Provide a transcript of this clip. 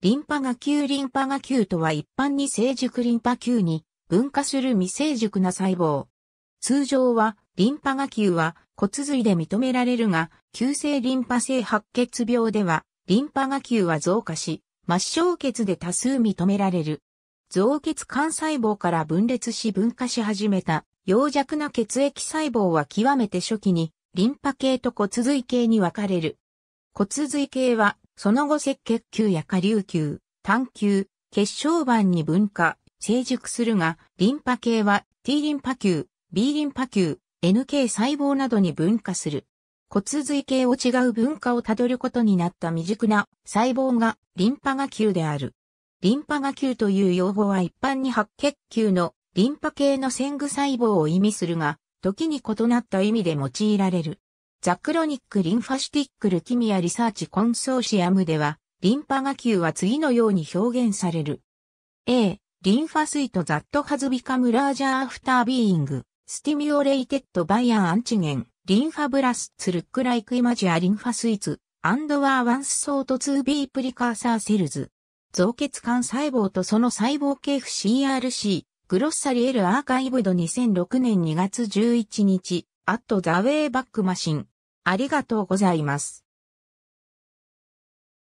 リンパが球リンパが球とは一般に成熟リンパ球に分化する未成熟な細胞。通常は、リンパが球は骨髄で認められるが、急性リンパ性白血病では、リンパが球は増加し、末梢血で多数認められる。増血幹細胞から分裂し分化し始めた、陽弱な血液細胞は極めて初期に、リンパ系と骨髄系に分かれる。骨髄系はその後赤血球や下流球、単球、血小板に分化、成熟するが、リンパ系は T リンパ球、B リンパ球、NK 細胞などに分化する。骨髄系を違う分化をたどることになった未熟な細胞がリンパが球である。リンパが球という用語は一般に白血球のリンパ系の先具細胞を意味するが、時に異なった意味で用いられる。ザクロニック・リンファシティック・ルキミア・リサーチ・コンソーシアムでは、リンパが球は次のように表現される。A、リンファスイト・ザット・ハズ・ビカム・ラージャー・アフター・ビーイング、スティミュレイテッド・バイアン・アンチゲン、リンファブラス・ツ・ルック・ライク・イマジア・リンファスイツ、アンド・ワー・ワンス・ソート・ツー・ビー・プリカーサー・セルズ。造血管細胞とその細胞系 f CRC、グロッサリエル・アーカイブド2006年2月11日、アット・ザ・ウェイ・バック・マシン。ありがとうございます。